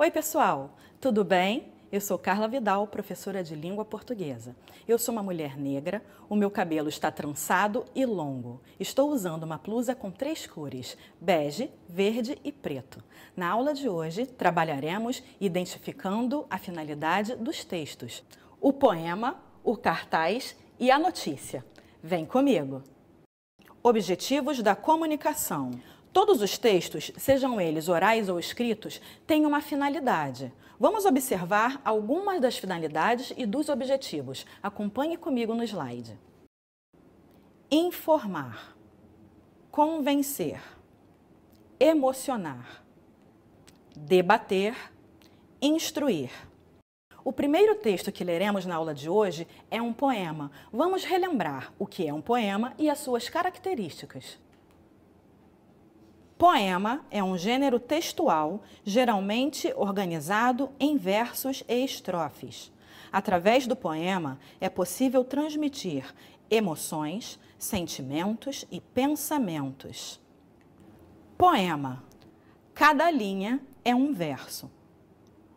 Oi, pessoal, tudo bem? Eu sou Carla Vidal, professora de língua portuguesa. Eu sou uma mulher negra, o meu cabelo está trançado e longo. Estou usando uma blusa com três cores: bege, verde e preto. Na aula de hoje, trabalharemos identificando a finalidade dos textos: o poema, o cartaz e a notícia. Vem comigo! Objetivos da comunicação. Todos os textos, sejam eles orais ou escritos, têm uma finalidade. Vamos observar algumas das finalidades e dos objetivos. Acompanhe comigo no slide. Informar, convencer, emocionar, debater, instruir. O primeiro texto que leremos na aula de hoje é um poema. Vamos relembrar o que é um poema e as suas características. Poema é um gênero textual, geralmente organizado em versos e estrofes. Através do poema é possível transmitir emoções, sentimentos e pensamentos. Poema: cada linha é um verso.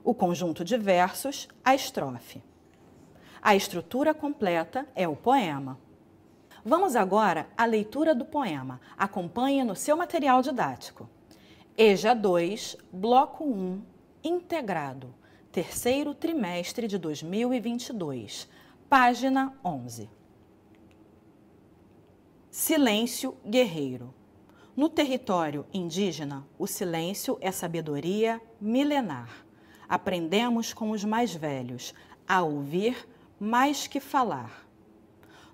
O conjunto de versos, a estrofe. A estrutura completa é o poema. Vamos agora à leitura do poema. Acompanhe no seu material didático. EJA 2, Bloco 1, Integrado, terceiro trimestre de 2022, página 11. Silêncio guerreiro. No território indígena, o silêncio é sabedoria milenar. Aprendemos com os mais velhos a ouvir mais que falar.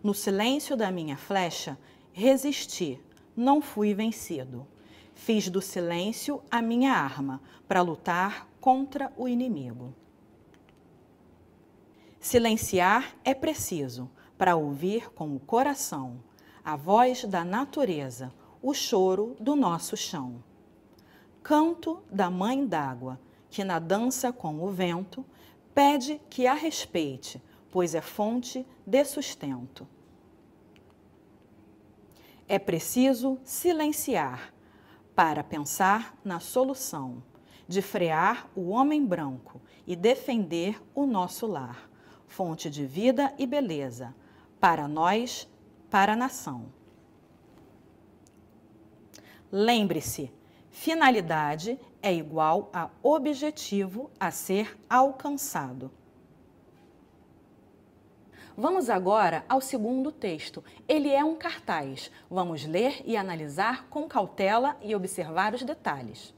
No silêncio da minha flecha, resisti, não fui vencido. Fiz do silêncio a minha arma para lutar contra o inimigo. Silenciar é preciso para ouvir com o coração a voz da natureza, o choro do nosso chão. Canto da mãe d'água, que na dança com o vento, pede que a respeite, pois é fonte de sustento. É preciso silenciar para pensar na solução, de frear o homem branco e defender o nosso lar, fonte de vida e beleza, para nós, para a nação. Lembre-se, finalidade é igual a objetivo a ser alcançado. Vamos agora ao segundo texto. Ele é um cartaz. Vamos ler e analisar com cautela e observar os detalhes.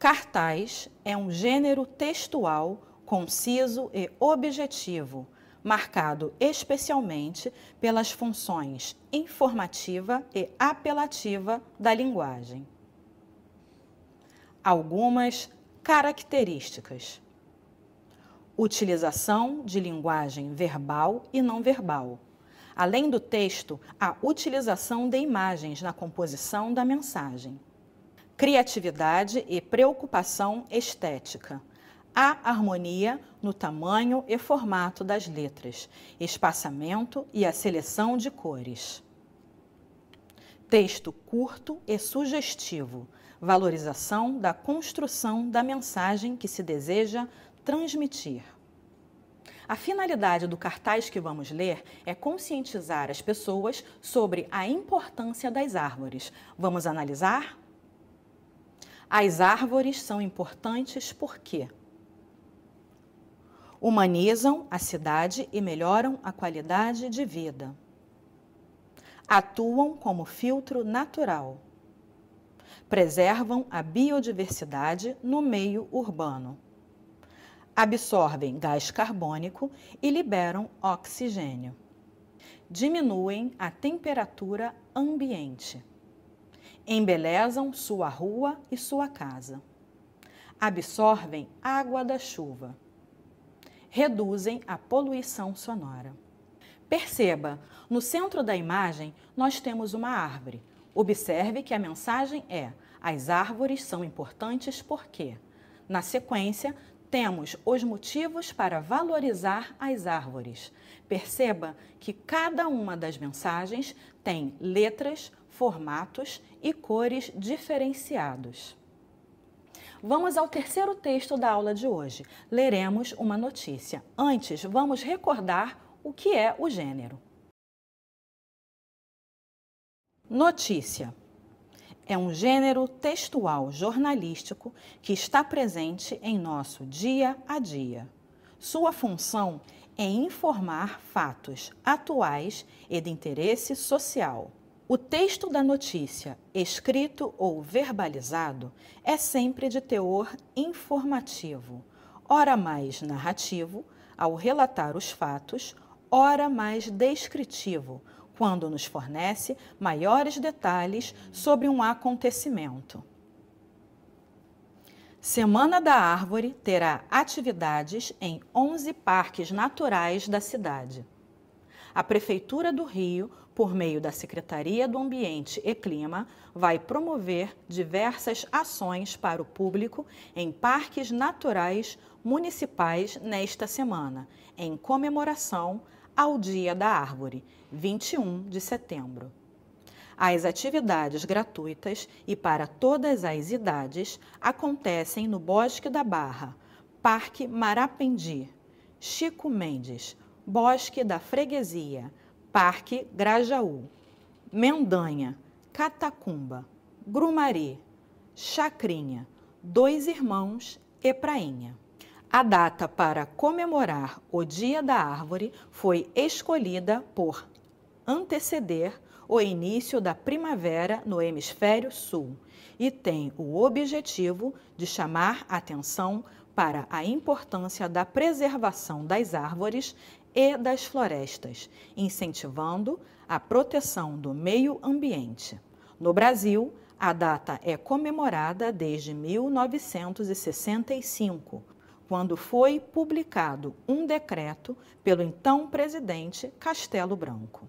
Cartaz é um gênero textual conciso e objetivo, marcado especialmente pelas funções informativa e apelativa da linguagem. Algumas características utilização de linguagem verbal e não verbal. Além do texto, a utilização de imagens na composição da mensagem. Criatividade e preocupação estética. a harmonia no tamanho e formato das letras, espaçamento e a seleção de cores. Texto curto e sugestivo. Valorização da construção da mensagem que se deseja transmitir. A finalidade do cartaz que vamos ler é conscientizar as pessoas sobre a importância das árvores. Vamos analisar? As árvores são importantes porque humanizam a cidade e melhoram a qualidade de vida. Atuam como filtro natural. Preservam a biodiversidade no meio urbano absorvem gás carbônico e liberam oxigênio. Diminuem a temperatura ambiente. Embelezam sua rua e sua casa. Absorvem água da chuva. Reduzem a poluição sonora. Perceba, no centro da imagem nós temos uma árvore. Observe que a mensagem é: as árvores são importantes porque. Na sequência, temos os motivos para valorizar as árvores. Perceba que cada uma das mensagens tem letras, formatos e cores diferenciados. Vamos ao terceiro texto da aula de hoje. Leremos uma notícia. Antes, vamos recordar o que é o gênero. Notícia é um gênero textual jornalístico que está presente em nosso dia a dia. Sua função é informar fatos atuais e de interesse social. O texto da notícia, escrito ou verbalizado, é sempre de teor informativo, ora mais narrativo, ao relatar os fatos, ora mais descritivo, quando nos fornece maiores detalhes sobre um acontecimento. Semana da Árvore terá atividades em 11 parques naturais da cidade. A Prefeitura do Rio, por meio da Secretaria do Ambiente e Clima, vai promover diversas ações para o público em parques naturais municipais nesta semana, em comemoração ao Dia da Árvore, 21 de setembro. As atividades gratuitas e para todas as idades acontecem no Bosque da Barra, Parque Marapendi, Chico Mendes, Bosque da Freguesia, Parque Grajaú, Mendanha, Catacumba, Grumari, Chacrinha, Dois Irmãos e Prainha. A data para comemorar o Dia da Árvore foi escolhida por anteceder o início da primavera no hemisfério sul e tem o objetivo de chamar atenção para a importância da preservação das árvores e das florestas, incentivando a proteção do meio ambiente. No Brasil, a data é comemorada desde 1965, quando foi publicado um decreto pelo então presidente Castelo Branco.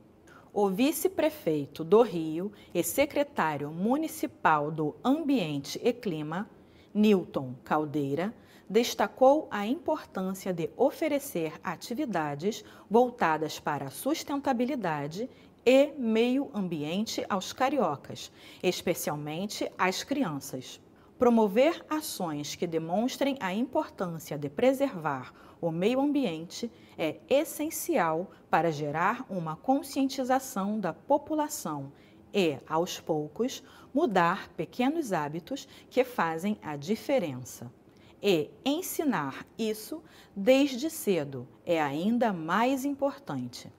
O vice-prefeito do Rio e secretário municipal do Ambiente e Clima, Newton Caldeira, destacou a importância de oferecer atividades voltadas para a sustentabilidade e meio ambiente aos cariocas, especialmente às crianças promover ações que demonstrem a importância de preservar o meio ambiente é essencial para gerar uma conscientização da população e, aos poucos, mudar pequenos hábitos que fazem a diferença. E ensinar isso desde cedo é ainda mais importante.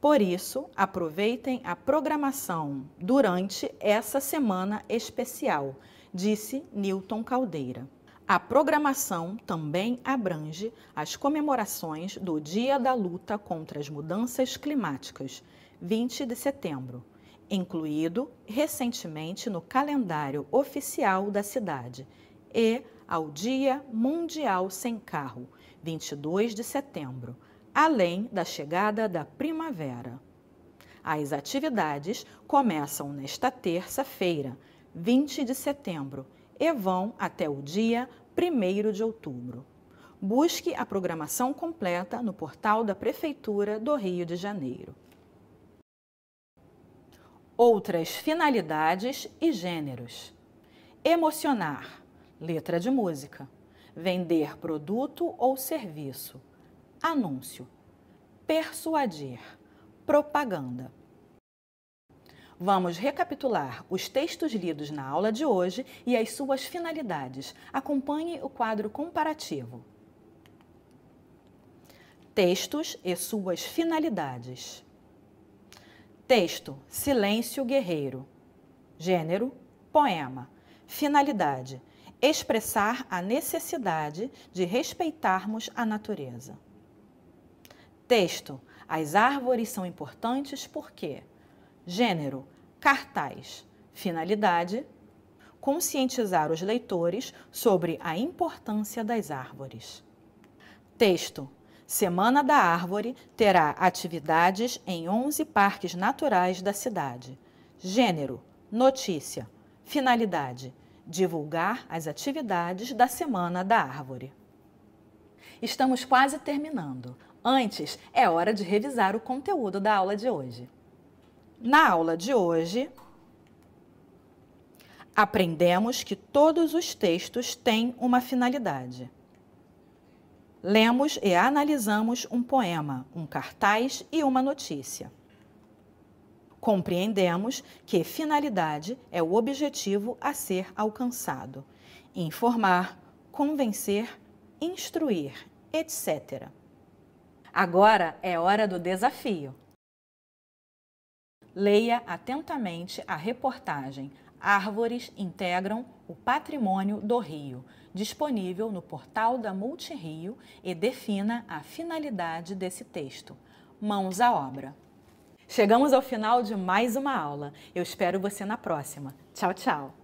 Por isso, aproveitem a programação durante essa semana especial disse Newton Caldeira. A programação também abrange as comemorações do Dia da Luta contra as Mudanças Climáticas, 20 de setembro, incluído recentemente no calendário oficial da cidade, e ao Dia Mundial Sem Carro, 22 de setembro, além da chegada da primavera. As atividades começam nesta terça-feira, 20 de setembro e vão até o dia 1 de outubro. Busque a programação completa no portal da Prefeitura do Rio de Janeiro. Outras finalidades e gêneros: emocionar, letra de música, vender produto ou serviço, anúncio, persuadir, propaganda. Vamos recapitular os textos lidos na aula de hoje e as suas finalidades. Acompanhe o quadro comparativo. Textos e suas finalidades. Texto: Silêncio Guerreiro. Gênero: Poema. Finalidade: expressar a necessidade de respeitarmos a natureza. Texto: As árvores são importantes porque Gênero: cartaz. Finalidade: conscientizar os leitores sobre a importância das árvores. Texto: Semana da Árvore terá atividades em 11 parques naturais da cidade. Gênero: notícia. Finalidade: divulgar as atividades da Semana da Árvore. Estamos quase terminando. Antes, é hora de revisar o conteúdo da aula de hoje. Na aula de hoje, aprendemos que todos os textos têm uma finalidade. Lemos e analisamos um poema, um cartaz e uma notícia. Compreendemos que finalidade é o objetivo a ser alcançado: informar, convencer, instruir, etc. Agora é hora do desafio. Leia atentamente a reportagem Árvores integram o patrimônio do Rio, disponível no portal da Multirio, e defina a finalidade desse texto. Mãos à obra. Chegamos ao final de mais uma aula. Eu espero você na próxima. Tchau, tchau!